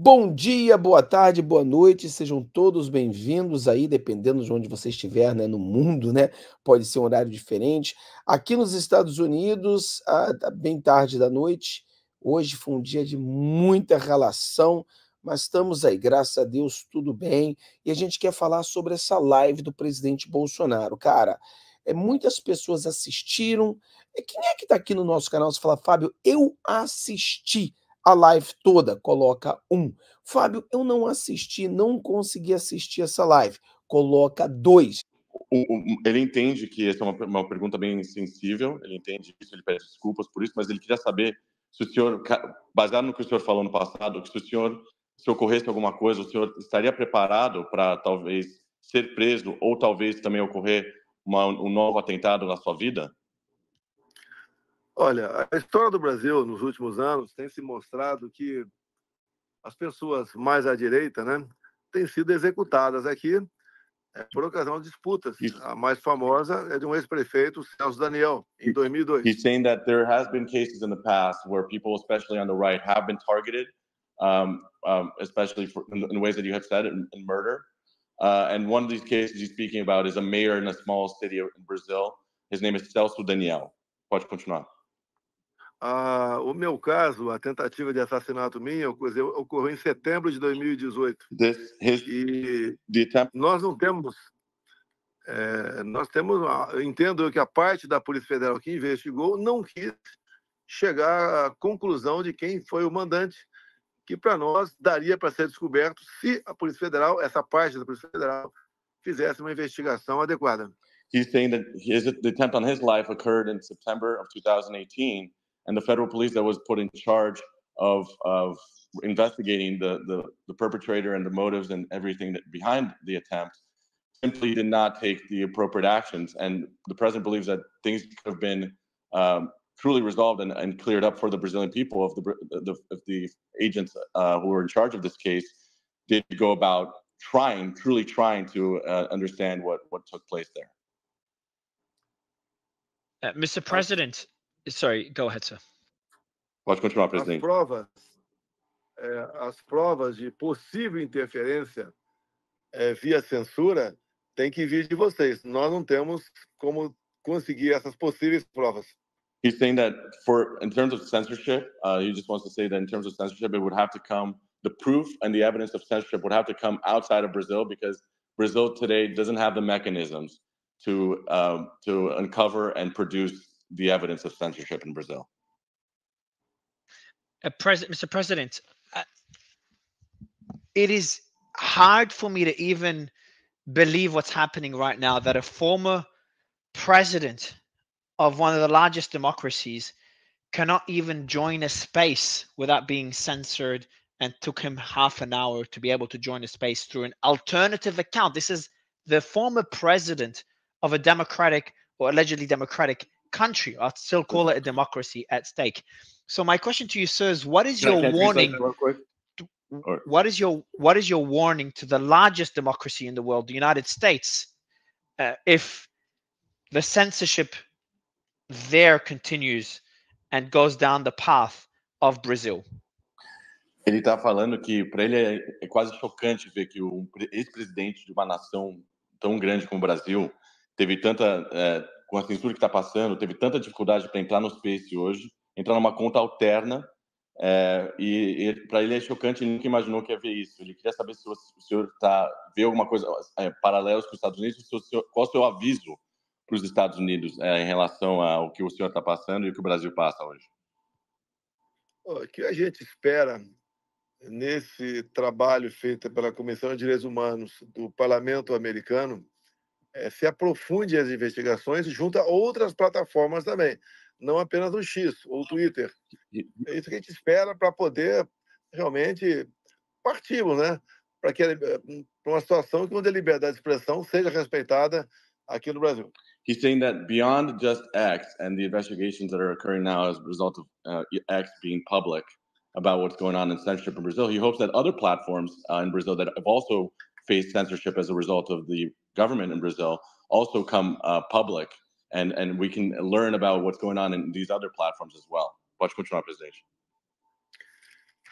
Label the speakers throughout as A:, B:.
A: Bom dia, boa tarde, boa noite, sejam todos bem-vindos aí, dependendo de onde você estiver, né, no mundo, né, pode ser um horário diferente. Aqui nos Estados Unidos, bem tarde da noite, hoje foi um dia de muita relação, mas estamos aí, graças a Deus, tudo bem, e a gente quer falar sobre essa live do presidente Bolsonaro, cara, é, muitas pessoas assistiram, é, quem é que está aqui no nosso canal, você fala, Fábio, eu assisti, a live toda, coloca um. Fábio, eu não assisti, não consegui assistir essa live, coloca
B: dois. ele entende que essa é uma, uma pergunta bem sensível, ele entende isso, ele pede desculpas por isso, mas ele queria saber se o senhor, baseado no que o senhor falou no passado, se o senhor, se ocorresse alguma coisa, o senhor estaria preparado para talvez ser preso ou talvez também ocorrer uma, um novo atentado na sua vida?
C: Olha, a história do Brasil nos últimos anos tem se mostrado que as pessoas mais à direita, né, têm sido executadas aqui eh, por ocasião de disputas.
B: Isso. A mais famosa é de
C: um ex-prefeito, Celso Daniel,
B: em 2002. He's saying that there has been cases in the past where people, especially on the right, have been targeted, um, um, especially for, in, in, ways that you have said, in, in murder. Uh, and one of these cases you're speaking about is a mayor in a small city in Brazil. His name is Celso Daniel. Pode continuar.
C: Ah, o meu caso, a tentativa de assassinato minha, ocorreu em setembro de 2018. This, his, e nós não temos. É, nós temos. Ah, entendo que a parte da Polícia Federal que investigou não quis chegar à conclusão de quem foi o mandante, que para nós daria para ser descoberto se a Polícia Federal, essa parte da Polícia Federal, fizesse uma
B: investigação adequada. He's saying that his, the attempt on his life 2018. and the federal police that was put in charge of of investigating the the, the perpetrator and the motives and everything that, behind the attempt simply did not take the appropriate actions. And the president believes that things could have been um, truly resolved and, and cleared up for the Brazilian people if the, the if the agents uh, who were in charge of this case did go about trying, truly trying to uh, understand what what took place there.
D: Uh, Mr. President, Sorry, go ahead, sir.
B: Pode continuar, presidente. As
D: provas,
C: é, eh, as provas de possível interferência é, eh, via censura tem que vir de vocês. Nós não temos como conseguir essas possíveis provas.
B: He's saying that for in terms of censorship, uh, he just wants to say that in terms of censorship, it would have to come the proof and the evidence of censorship would have to come outside of Brazil because Brazil today doesn't have the mechanisms to um, to uncover and produce the evidence of censorship in Brazil.
D: Uh, Pres- Mr. President, uh, it is hard for me to even believe what's happening right now that a former president of one of the largest democracies cannot even join a space without being censored and took him half an hour to be able to join a space through an alternative account. This is the former president of a democratic or allegedly democratic country, i still call it a democracy, at stake. So my question to you, sir, is what is your warning? what is your what is your warning to the largest democracy in the world, the United States, uh, if the censorship there continues and goes down the path of Brazil?
B: Ele está falando que para ele é, quase chocante ver que o um ex-presidente de uma nação tão grande como o Brasil teve tanta é, eh, com a censura que está passando, teve tanta dificuldade para entrar no Space hoje, entrar numa conta alterna, é, e, e para ele é chocante, ele nunca imaginou que ia ver isso. Ele queria saber se o, se o senhor tá, vê alguma coisa é, paralelos com os Estados Unidos, se o senhor, qual o seu aviso para os Estados Unidos é, em relação ao que o senhor está passando e o que o Brasil passa hoje?
C: O que a gente espera nesse trabalho feito pela Comissão de Direitos Humanos do Parlamento Americano é, se aprofunde as investigações junto a outras plataformas também, não apenas o X ou o Twitter. É isso que a gente espera para poder realmente partirmos, né? Para que eh, hum, uma situação que onde a liberdade de expressão seja respeitada aqui no Brasil.
B: He's saying that beyond just X and the investigations that are occurring now as a result of uh, X being public about what's going on in censorship in Brazil, he hopes that other platforms uh, in Brazil that have also faced censorship as a result of the government in Brazil also come uh, public, and and we can learn about what's going on in these other platforms as well. Pode continuar, presidente.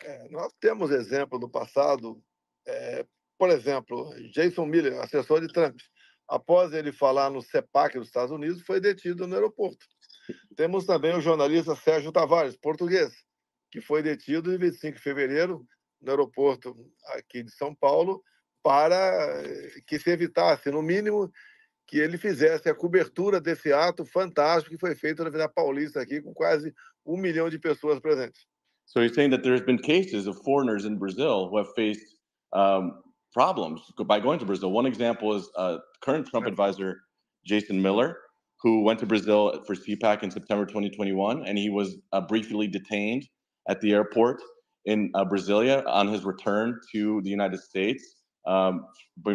C: É, nós temos exemplo do passado, é, por exemplo, Jason Miller, assessor de Trump, após ele falar no CEPAC dos Estados Unidos, foi detido no aeroporto. Temos também o jornalista Sérgio Tavares, português, que foi detido em 25 de fevereiro no aeroporto aqui de São Paulo para eh, que se evitasse, no mínimo, que ele fizesse a cobertura desse ato fantástico que foi feito na Avenida Paulista aqui, com quase um milhão de pessoas presentes.
B: So he's saying that there's been cases of foreigners in Brazil who have faced um, problems by going to Brazil. One example is uh, current Trump advisor Jason Miller, who went to Brazil for CPAC in September 2021, and he was uh, briefly detained at the airport in uh, Brasilia on his return to the United States. um,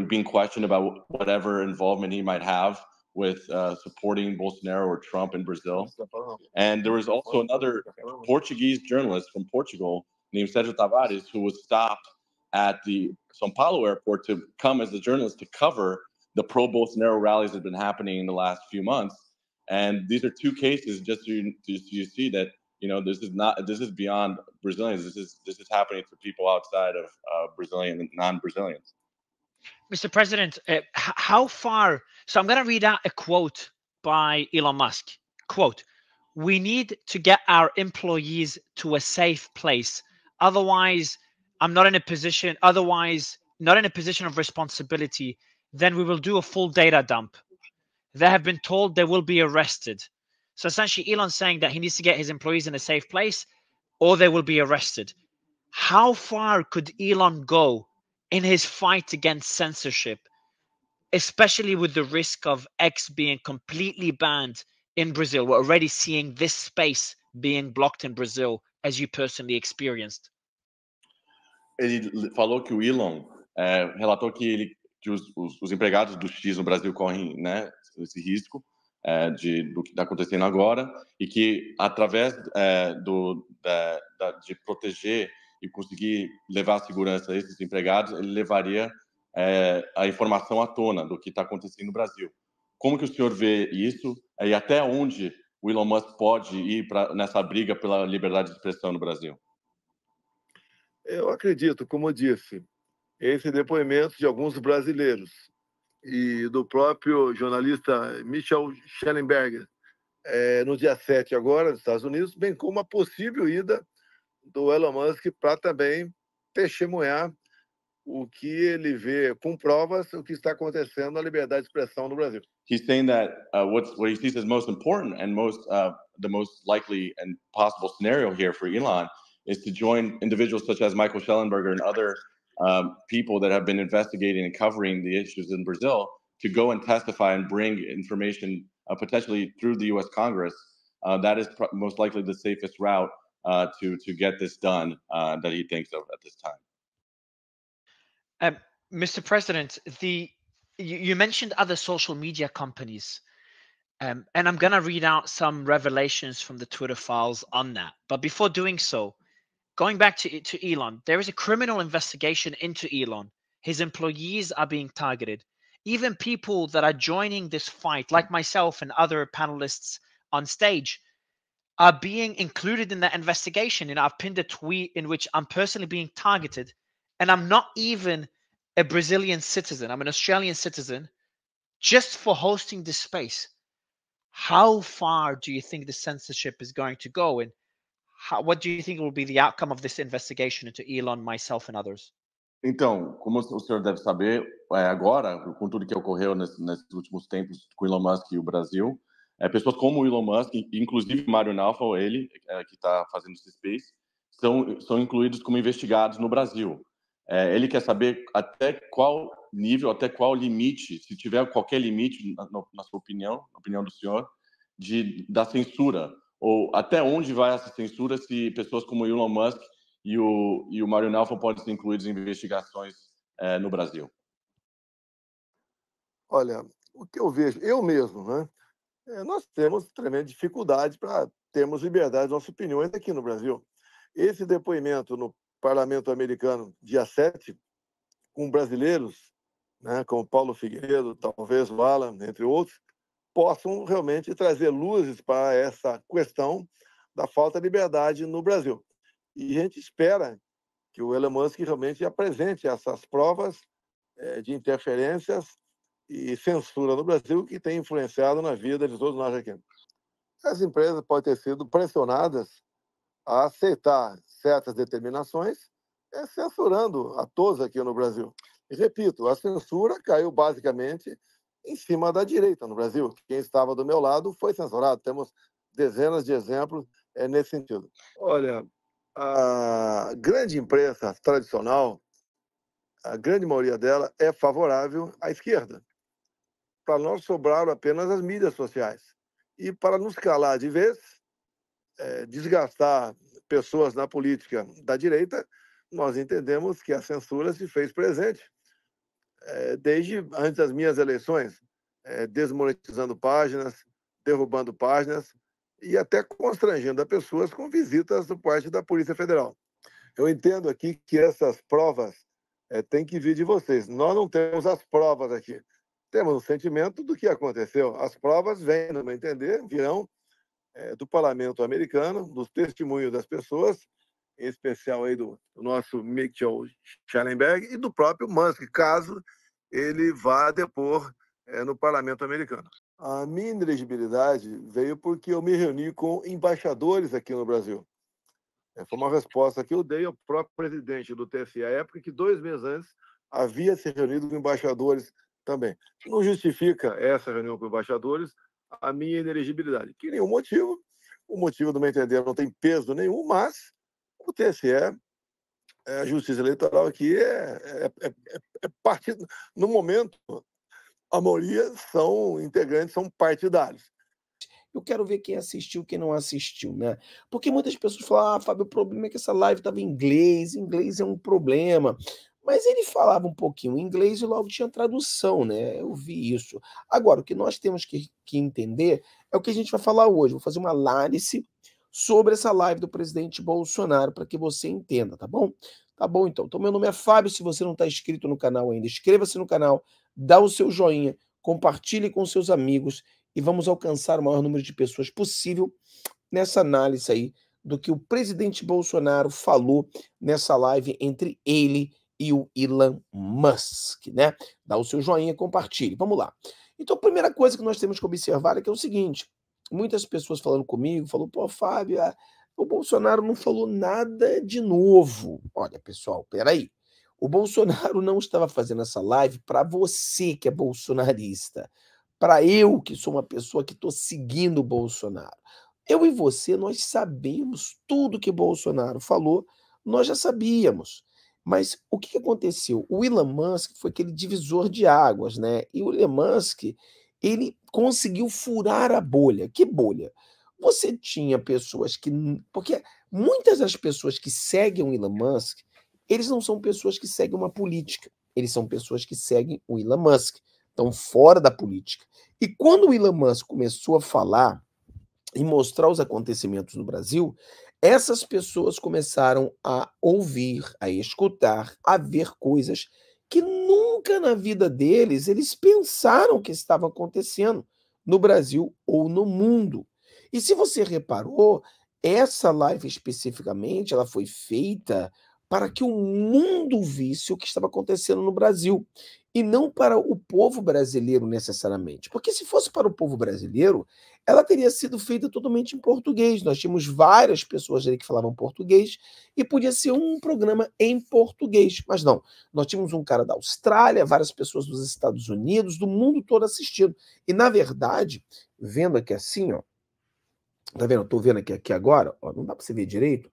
B: being questioned about whatever involvement he might have with uh, supporting Bolsonaro or Trump in Brazil. And there was also another Portuguese journalist from Portugal named Sergio Tavares who was stopped at the Sao Paulo airport to come as a journalist to cover the pro Bolsonaro rallies that have been happening in the last few months. And these are two cases just so you, just so you see that you know this is not this is beyond Brazilians. This is this is happening to people outside of uh, Brazilian and non-Brazilians.
D: Mr. President, uh, how far? So I'm going to read out a quote by Elon Musk. Quote, we need to get our employees to a safe place. Otherwise, I'm not in a position, otherwise, not in a position of responsibility. Then we will do a full data dump. They have been told they will be arrested. So essentially, Elon's saying that he needs to get his employees in a safe place or they will be arrested. How far could Elon go in his fight against censorship, especially with the risk of X being completely banned in Brazil. We're already seeing this space being blocked in Brazil, as you personally experienced.
B: Ele falou que o Elon é, relatou que, ele, que os, os, os, empregados do X no Brasil correm né, esse risco é, de, do que está acontecendo agora e que, através é, do, da, da, de proteger e conseguir levar a segurança a esses empregados, ele levaria é, a informação à tona do que está acontecendo no Brasil. Como que o senhor vê isso e até onde o Elon Musk pode ir pra, nessa briga pela liberdade de expressão no Brasil?
C: Eu acredito, como eu disse, esse depoimento de alguns brasileiros e do próprio jornalista Michel Schellenberger é, no dia 7 agora, nos Estados Unidos, bem como a possível ida do Elon Musk para também testemunhar o que ele vê com provas o que está acontecendo na liberdade de expressão
B: no Brasil. He's saying that uh, what's, what he sees as most important and most uh, the most likely and possible scenario here for Elon is to join individuals such as Michael Schellenberger and other um, people that have been investigating and covering the issues in Brazil to go and testify and bring information uh, potentially through the U.S. Congress. Uh, that is most likely the safest route uh, to to get this done uh, that he thinks of at this time.
D: Um, Mr. President, the you, you, mentioned other social media companies, um, and I'm going to read out some revelations from the Twitter files on that. But before doing so, going back to to Elon, there is a criminal investigation into Elon. His employees are being targeted. Even people that are joining this fight, like myself and other panelists on stage, are being included in that investigation. You know, I've pinned a tweet in which I'm personally being targeted, and I'm not even a Brazilian citizen, I'm an Australian citizen, just for hosting this space. How far do you think the censorship is going to go? And how, what do you think will be the outcome of this investigation into Elon, myself, and others?
B: Então, como o senhor deve saber, agora, com tudo que ocorreu nesses últimos tempos com Elon Musk e o Brasil, É, pessoas como o Elon Musk, inclusive Mario Naufel, ele é, que está fazendo esse space, são, são incluídos como investigados no Brasil. É, ele quer saber até qual nível, até qual limite, se tiver qualquer limite, na, na sua opinião, na opinião do senhor, de, da censura, ou até onde vai essa censura se pessoas como Elon Musk e o, e o Mario Naufel podem ser incluídos em investigações é, no Brasil.
C: Olha, o que eu vejo, eu mesmo, né? É, nós temos tremenda dificuldade para termos liberdade de nossas opiniões aqui no Brasil. Esse depoimento no parlamento americano, dia 7, com brasileiros, né, como Paulo Figueiredo, talvez o Alan, entre outros, possam realmente trazer luzes para essa questão da falta de liberdade no Brasil. E a gente espera que o Elon Musk realmente apresente essas provas eh, de interferências e censura no Brasil que tem influenciado na vida de todos nós aqui. As empresas podem ter sido pressionadas a aceitar certas determinações, é, censurando a todos aqui no Brasil. E, repito, a censura caiu basicamente em cima da direita no Brasil. Quem estava do meu lado foi censurado. Temos dezenas de exemplos é, nesse sentido. Olha, a grande imprensa tradicional, a grande maioria dela é favorável à esquerda para nós sobraram apenas as mídias sociais. E para nos calar de vez, é, desgastar pessoas na política da direita, nós entendemos que a censura se fez presente é, desde antes das minhas eleições, é, desmonetizando páginas, derrubando páginas e até constrangendo as pessoas com visitas do parte da Polícia Federal. Eu entendo aqui que essas provas é, têm que vir de vocês. Nós não temos as provas aqui temos o um sentimento do que aconteceu. As provas vêm, no meu entender, virão é, do parlamento americano, dos testemunhos das pessoas, em especial aí do, do nosso Mitchell Schellenberg e do próprio Musk, caso ele vá depor é, no parlamento americano. A minha inelegibilidade veio porque eu me reuni com embaixadores aqui no Brasil. É, foi uma resposta que eu dei ao próprio presidente do TSE à época, que dois meses antes havia se reunido com embaixadores também. Não justifica essa reunião com embaixadores a minha inelegibilidade, que nenhum motivo, o motivo do meu entender não tem peso nenhum, mas o TSE, é, a Justiça Eleitoral aqui é, é, é, é, é partido. No momento, a maioria são integrantes, são partidários. Eu quero ver quem
A: assistiu, quem não assistiu, né? Porque muitas pessoas falam, ah, Fábio, o problema é que essa live estava em inglês, inglês é um problema. Mas ele falava um pouquinho inglês e logo tinha tradução, né? Eu vi isso. Agora, o que nós temos que, que entender é o que a gente vai falar hoje. Vou fazer uma análise sobre essa live do presidente Bolsonaro para que você entenda, tá bom? Tá bom, então. Então, meu nome é Fábio. Se você não está inscrito no canal ainda, inscreva-se no canal, dá o seu joinha, compartilhe com seus amigos e vamos alcançar o maior número de pessoas possível nessa análise aí do que o presidente Bolsonaro falou nessa live entre ele e o Elon Musk, né? Dá o seu joinha, compartilhe. Vamos lá. Então, a primeira coisa que nós temos que observar é que é o seguinte: muitas pessoas falando comigo, falou, pô, Fábio, o Bolsonaro não falou nada de novo. Olha, pessoal, peraí. O Bolsonaro não estava fazendo essa live para você que é bolsonarista, para eu que sou uma pessoa que estou seguindo o Bolsonaro. Eu e você, nós sabemos tudo que Bolsonaro falou, nós já sabíamos. Mas o que aconteceu? O Elon Musk foi aquele divisor de águas, né? E o Elon Musk, ele conseguiu furar a bolha. Que bolha? Você tinha pessoas que... Porque muitas das pessoas que seguem o Elon Musk, eles não são pessoas que seguem uma política. Eles são pessoas que seguem o Elon Musk. Estão fora da política. E quando o Elon Musk começou a falar e mostrar os acontecimentos no Brasil, essas pessoas começaram a ouvir, a escutar, a ver coisas que nunca na vida deles eles pensaram que estava acontecendo no Brasil ou no mundo. E se você reparou, essa live especificamente, ela foi feita para que o mundo visse o que estava acontecendo no Brasil e não para o povo brasileiro necessariamente. Porque se fosse para o povo brasileiro, ela teria sido feita totalmente em português. Nós tínhamos várias pessoas ali que falavam português e podia ser um programa em português. Mas não, nós tínhamos um cara da Austrália, várias pessoas dos Estados Unidos, do mundo todo assistindo. E na verdade, vendo aqui assim, ó, tá vendo? Eu tô vendo aqui, aqui agora, ó, não dá para você ver direito.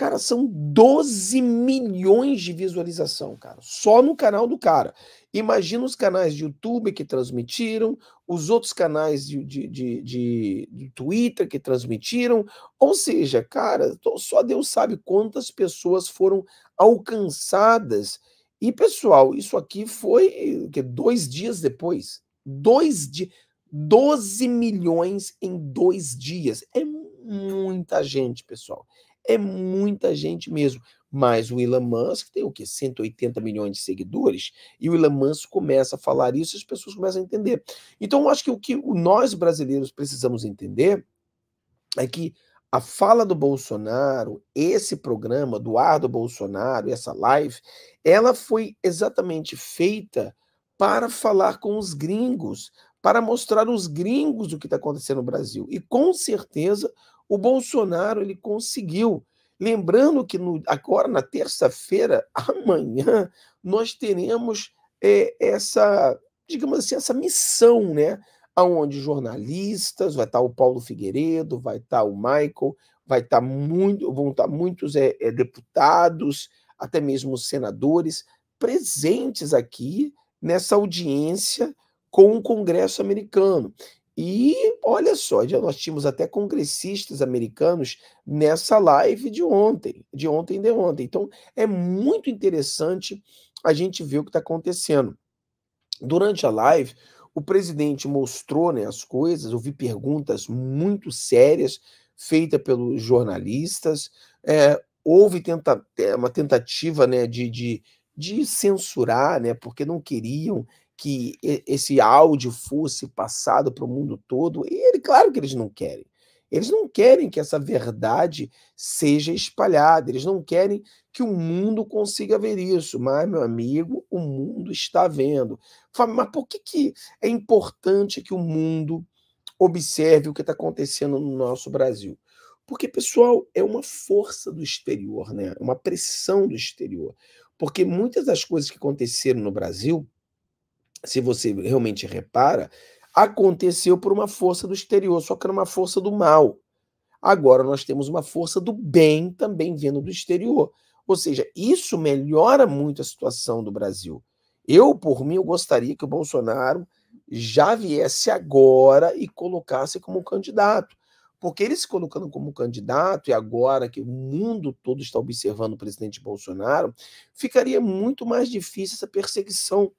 A: Cara, são 12 milhões de visualização, cara, só no canal do cara. Imagina os canais de YouTube que transmitiram, os outros canais de, de, de, de, de Twitter que transmitiram. Ou seja, cara, só Deus sabe quantas pessoas foram alcançadas. E, pessoal, isso aqui foi que, dois dias depois. Dois dias. 12 milhões em dois dias. É muita gente, pessoal. É muita gente mesmo. Mas o Elon Musk tem o quê? 180 milhões de seguidores? E o Elon Musk começa a falar isso e as pessoas começam a entender. Então, eu acho que o que nós brasileiros precisamos entender é que a fala do Bolsonaro, esse programa do ar do Bolsonaro, essa live, ela foi exatamente feita para falar com os gringos, para mostrar os gringos o que está acontecendo no Brasil. E com certeza o Bolsonaro ele conseguiu. Lembrando que no, agora, na terça-feira, amanhã, nós teremos é, essa, digamos assim, essa missão, né? Onde jornalistas, vai estar o Paulo Figueiredo, vai estar o Michael, vai estar muito, vão estar muitos é, é, deputados, até mesmo senadores, presentes aqui nessa audiência com o Congresso americano. E olha só, já nós tínhamos até congressistas americanos nessa live de ontem, de ontem de ontem. Então, é muito interessante a gente ver o que está acontecendo. Durante a live, o presidente mostrou né, as coisas, ouvi perguntas muito sérias feitas pelos jornalistas, é, houve tenta é, uma tentativa né, de, de, de censurar, né, porque não queriam que esse áudio fosse passado para o mundo todo, e ele, claro que eles não querem. Eles não querem que essa verdade seja espalhada, eles não querem que o mundo consiga ver isso. Mas, meu amigo, o mundo está vendo. Mas por que, que é importante que o mundo observe o que está acontecendo no nosso Brasil? Porque, pessoal, é uma força do exterior, né? É uma pressão do exterior. Porque muitas das coisas que aconteceram no Brasil se você realmente repara, aconteceu por uma força do exterior, só que era uma força do mal. Agora nós temos uma força do bem também vindo do exterior. Ou seja, isso melhora muito a situação do Brasil. Eu, por mim, eu gostaria que o Bolsonaro já viesse agora e colocasse como candidato. Porque ele se colocando como candidato, e agora que o mundo todo está observando o presidente Bolsonaro, ficaria muito mais difícil essa perseguição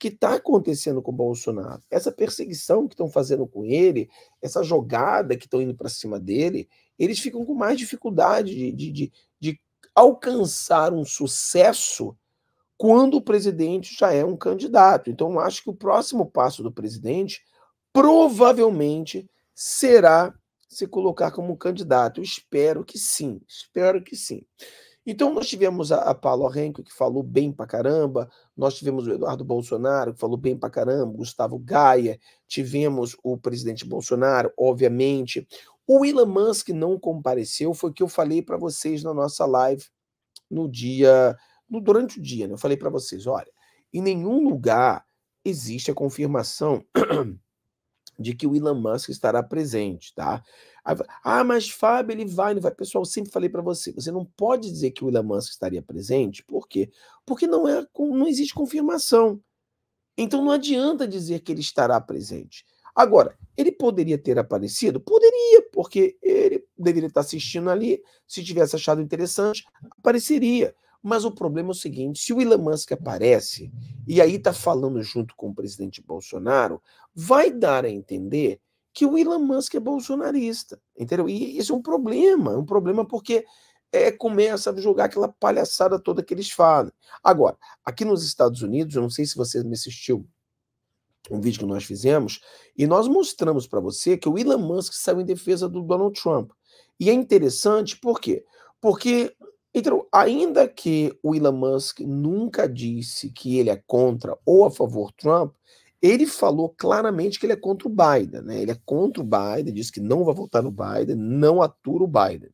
A: que está acontecendo com o Bolsonaro, essa perseguição que estão fazendo com ele, essa jogada que estão indo para cima dele, eles ficam com mais dificuldade de, de, de, de alcançar um sucesso quando o presidente já é um candidato. Então, acho que o próximo passo do presidente provavelmente será se colocar como candidato. espero que sim, espero que sim. Então, nós tivemos a, a Paula que falou bem pra caramba, nós tivemos o Eduardo Bolsonaro, que falou bem pra caramba, Gustavo Gaia, tivemos o presidente Bolsonaro, obviamente. O Elon Musk não compareceu, foi o que eu falei para vocês na nossa live no dia, no, durante o dia, né? Eu falei para vocês, olha, em nenhum lugar existe a confirmação de que o Elon Musk estará presente, tá? Ah, mas Fábio, ele vai, não vai. Pessoal, sempre falei para você, você não pode dizer que o Elon Musk estaria presente, por quê? Porque não, é, não existe confirmação. Então não adianta dizer que ele estará presente. Agora, ele poderia ter aparecido? Poderia, porque ele deveria estar assistindo ali, se tivesse achado interessante, apareceria. Mas o problema é o seguinte: se o Elon Musk aparece e aí está falando junto com o presidente Bolsonaro, vai dar a entender que o Elon Musk é bolsonarista, entendeu? E isso é um problema, é um problema porque é, começa a jogar aquela palhaçada toda que eles falam. Agora, aqui nos Estados Unidos, eu não sei se você me assistiu um vídeo que nós fizemos, e nós mostramos para você que o Elon Musk saiu em defesa do Donald Trump. E é interessante por quê? Porque então, ainda que o Elon Musk nunca disse que ele é contra ou a favor Trump, ele falou claramente que ele é contra o Biden, né? Ele é contra o Biden, disse que não vai votar no Biden, não atura o Biden.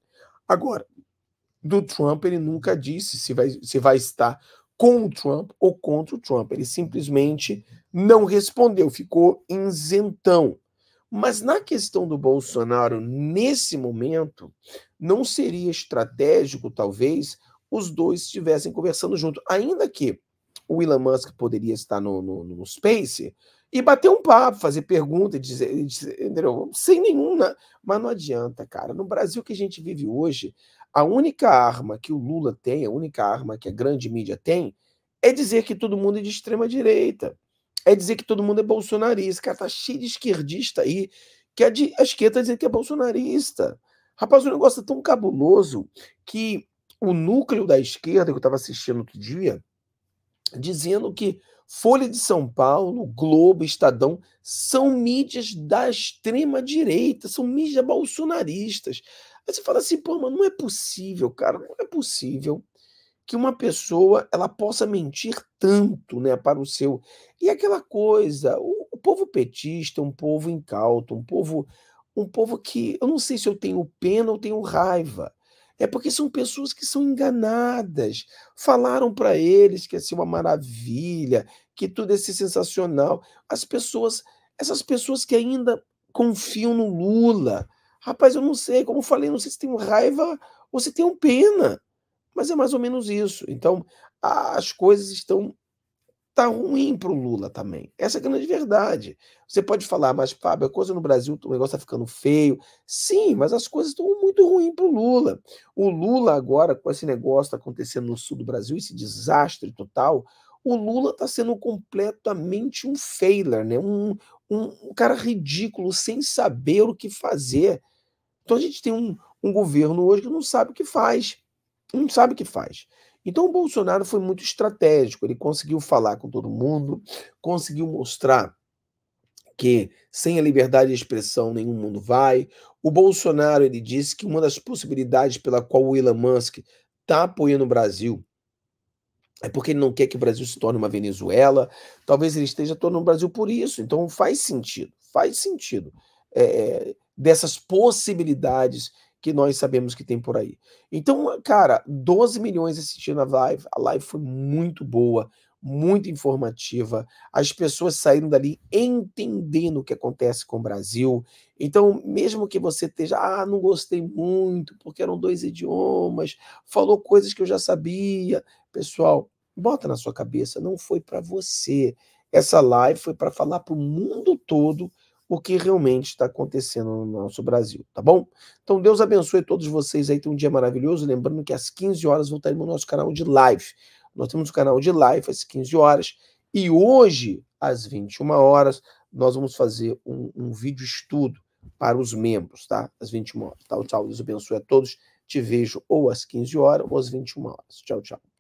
A: Agora, do Trump ele nunca disse se vai, se vai estar com o Trump ou contra o Trump. Ele simplesmente não respondeu, ficou isentão. Mas na questão do Bolsonaro, nesse momento, não seria estratégico, talvez, os dois estivessem conversando junto. Ainda que o Elon Musk poderia estar no, no, no Space e bater um papo, fazer pergunta, dizer, dizer, entendeu? Sem nenhuma. Mas não adianta, cara. No Brasil que a gente vive hoje, a única arma que o Lula tem, a única arma que a grande mídia tem, é dizer que todo mundo é de extrema direita. É dizer que todo mundo é bolsonarista. Cara, tá cheio de esquerdista aí que a, é de, a esquerda tá dizendo que é bolsonarista. Rapaz, o negócio é tão cabuloso que o núcleo da esquerda, que eu estava assistindo outro dia, dizendo que Folha de São Paulo, Globo, Estadão, são mídias da extrema-direita, são mídias bolsonaristas. Aí você fala assim, pô, mas não é possível, cara, não é possível que uma pessoa ela possa mentir tanto né, para o seu. E aquela coisa, o, o povo petista, um povo incauto, um povo um povo que eu não sei se eu tenho pena ou tenho raiva. É porque são pessoas que são enganadas. Falaram para eles que ia ser uma maravilha, que tudo ia ser sensacional. As pessoas, essas pessoas que ainda confiam no Lula. Rapaz, eu não sei, como eu falei, não sei se tenho raiva ou se tenho pena. Mas é mais ou menos isso. Então, as coisas estão tá ruim para o Lula também. Essa é a grande verdade. Você pode falar, mas Fábio, a coisa no Brasil, o negócio está ficando feio. Sim, mas as coisas estão muito ruins para o Lula. O Lula agora, com esse negócio tá acontecendo no sul do Brasil, esse desastre total, o Lula está sendo completamente um failure, né? Um, um, um, cara ridículo, sem saber o que fazer. Então a gente tem um, um governo hoje que não sabe o que faz. Não sabe o que faz. Então, o Bolsonaro foi muito estratégico, ele conseguiu falar com todo mundo, conseguiu mostrar que sem a liberdade de expressão nenhum mundo vai. O Bolsonaro ele disse que uma das possibilidades pela qual o Elon Musk está apoiando o Brasil é porque ele não quer que o Brasil se torne uma Venezuela. Talvez ele esteja tornando o Brasil por isso. Então faz sentido, faz sentido é, dessas possibilidades que nós sabemos que tem por aí. Então, cara, 12 milhões assistindo a live. A live foi muito boa, muito informativa. As pessoas saíram dali entendendo o que acontece com o Brasil. Então, mesmo que você esteja, ah, não gostei muito, porque eram dois idiomas, falou coisas que eu já sabia. Pessoal, bota na sua cabeça, não foi para você. Essa live foi para falar para o mundo todo o que realmente está acontecendo no nosso Brasil, tá bom? Então Deus abençoe todos vocês aí, tem um dia maravilhoso. Lembrando que às 15 horas voltaremos no nosso canal de live. Nós temos o um canal de live às 15 horas e hoje, às 21 horas, nós vamos fazer um, um vídeo estudo para os membros, tá? Às 21 horas. Tchau, então, tchau. Deus abençoe a todos. Te vejo ou às 15 horas ou às 21 horas. Tchau, tchau.